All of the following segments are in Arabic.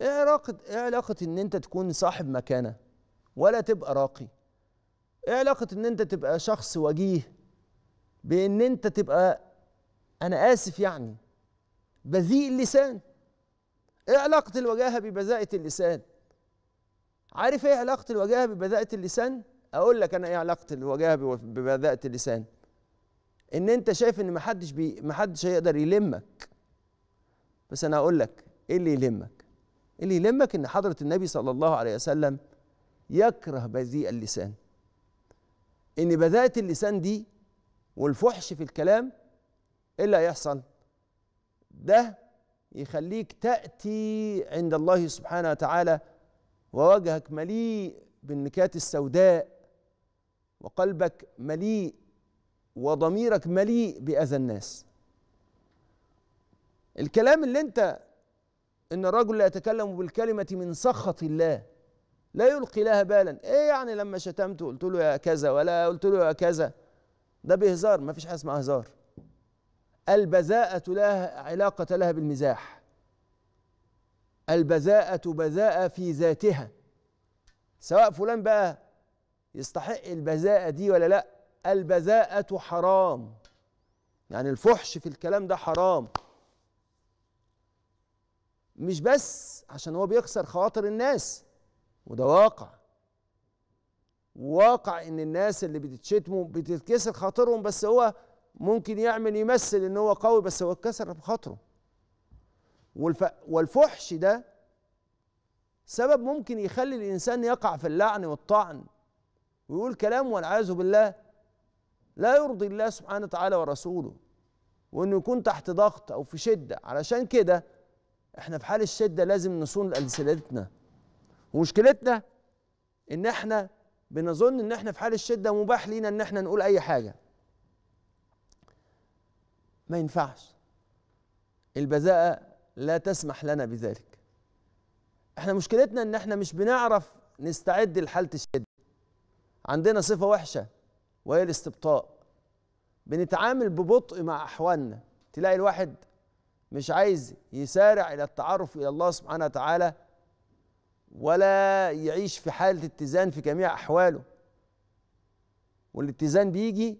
ايه علاقه ايه علاقه ان انت تكون صاحب مكانه ولا تبقى راقي ايه علاقه ان انت تبقى شخص وجيه بان انت تبقى انا اسف يعني بذيء اللسان ايه علاقه الوجاهه ببذاءه اللسان عارف ايه علاقه الوجاهه ببذاءه اللسان اقول لك انا ايه علاقه الوجاهه ببذاءه اللسان ان انت شايف ان محدش بي محدش هيقدر يلمك بس انا هقول لك ايه اللي يلمك اللي يلمك ان حضره النبي صلى الله عليه وسلم يكره بذيء اللسان ان بذاءه اللسان دي والفحش في الكلام ايه اللي هيحصل ده يخليك تاتي عند الله سبحانه وتعالى ووجهك مليء بالنكات السوداء وقلبك مليء وضميرك مليء باذى الناس الكلام اللي انت ان الرجل لا يتكلم بالكلمه من سخط الله لا يلقي لها بالا ايه يعني لما شتمته قلت له يا كذا ولا قلت له يا كذا ده بهزار ما فيش حاجه اسمها هزار البذاءة لا علاقة لها بالمزاح البذاءة بذاءة في ذاتها سواء فلان بقى يستحق البذاءة دي ولا لا البذاءة حرام يعني الفحش في الكلام ده حرام مش بس عشان هو بيكسر خواطر الناس وده واقع واقع ان الناس اللي بتتشتموا بتتكسر خاطرهم بس هو ممكن يعمل يمثل ان هو قوي بس هو اتكسر بخاطره والف... والفحش ده سبب ممكن يخلي الانسان يقع في اللعن والطعن ويقول كلام والعياذ بالله لا يرضي الله سبحانه وتعالى ورسوله وانه يكون تحت ضغط او في شده علشان كده احنا في حال الشده لازم نصون السنتنا ومشكلتنا ان احنا بنظن ان احنا في حال الشده مباح لينا ان احنا نقول اي حاجه ما ينفعش البذاءه لا تسمح لنا بذلك احنا مشكلتنا ان احنا مش بنعرف نستعد لحاله الشده عندنا صفه وحشه وهي الاستبطاء بنتعامل ببطء مع احوالنا تلاقي الواحد مش عايز يسارع الى التعرف الى الله سبحانه وتعالى ولا يعيش في حاله اتزان في جميع احواله والاتزان بيجي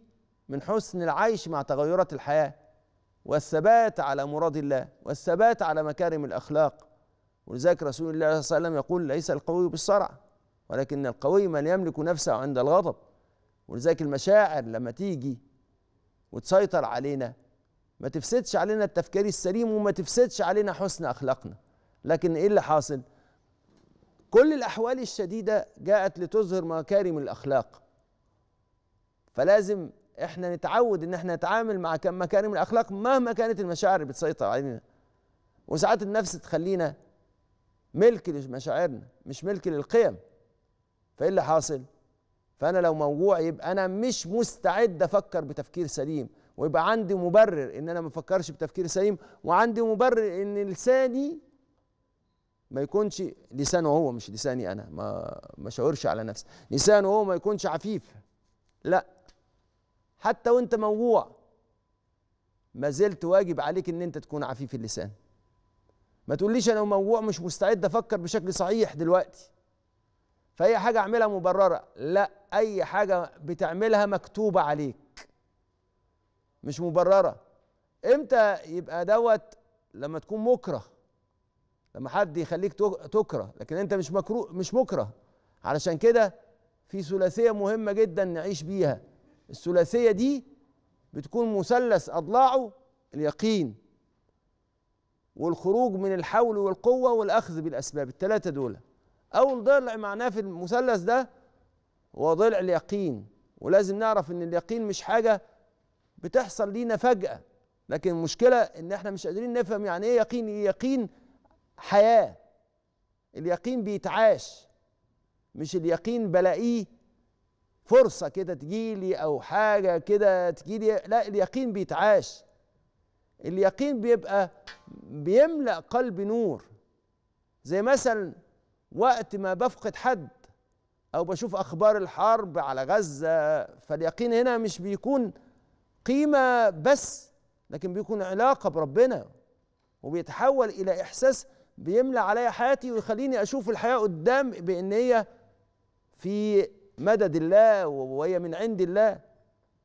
من حسن العيش مع تغيرات الحياه والثبات على مراد الله والثبات على مكارم الاخلاق ولذلك رسول الله صلى الله عليه وسلم يقول ليس القوي بالصرع ولكن القوي من يملك نفسه عند الغضب ولذلك المشاعر لما تيجي وتسيطر علينا ما تفسدش علينا التفكير السليم وما تفسدش علينا حسن اخلاقنا لكن ايه اللي حاصل كل الاحوال الشديده جاءت لتظهر مكارم الاخلاق فلازم احنا نتعود ان احنا نتعامل مع مكارم الاخلاق مهما كانت المشاعر اللي بتسيطر علينا وساعات النفس تخلينا ملك لمشاعرنا مش ملك للقيم فايه اللي حاصل فانا لو موجوع يبقى انا مش مستعد افكر بتفكير سليم ويبقى عندي مبرر ان انا ما افكرش بتفكير سليم وعندي مبرر ان لساني ما يكونش لسانه هو مش لساني انا ما ما شاورش على نفسي لسانه هو ما يكونش عفيف لا حتى وانت موجوع ما زلت واجب عليك ان انت تكون عفيف اللسان ما تقوليش انا موجوع مش مستعد افكر بشكل صحيح دلوقتي فاي حاجه اعملها مبرره لا اي حاجه بتعملها مكتوبه عليك مش مبرره امتى يبقى دوت لما تكون مكره لما حد يخليك تكره لكن انت مش مكروه مش مكره علشان كده في ثلاثيه مهمه جدا نعيش بيها الثلاثيه دي بتكون مثلث اضلاعه اليقين والخروج من الحول والقوه والاخذ بالاسباب الثلاثه دول اول ضلع معناه في المثلث ده هو ضلع اليقين ولازم نعرف ان اليقين مش حاجه بتحصل لينا فجأة لكن المشكلة إن إحنا مش قادرين نفهم يعني إيه يقين إيه يقين حياة اليقين بيتعاش مش اليقين بلاقيه فرصة كده تجيلي أو حاجة كده تجيلي لا اليقين بيتعاش اليقين بيبقى بيملأ قلب نور زي مثلا وقت ما بفقد حد أو بشوف أخبار الحرب على غزة فاليقين هنا مش بيكون قيمه بس لكن بيكون علاقه بربنا وبيتحول الى احساس بيملى عليا حياتي ويخليني اشوف الحياه قدام بان هي في مدد الله وهي من عند الله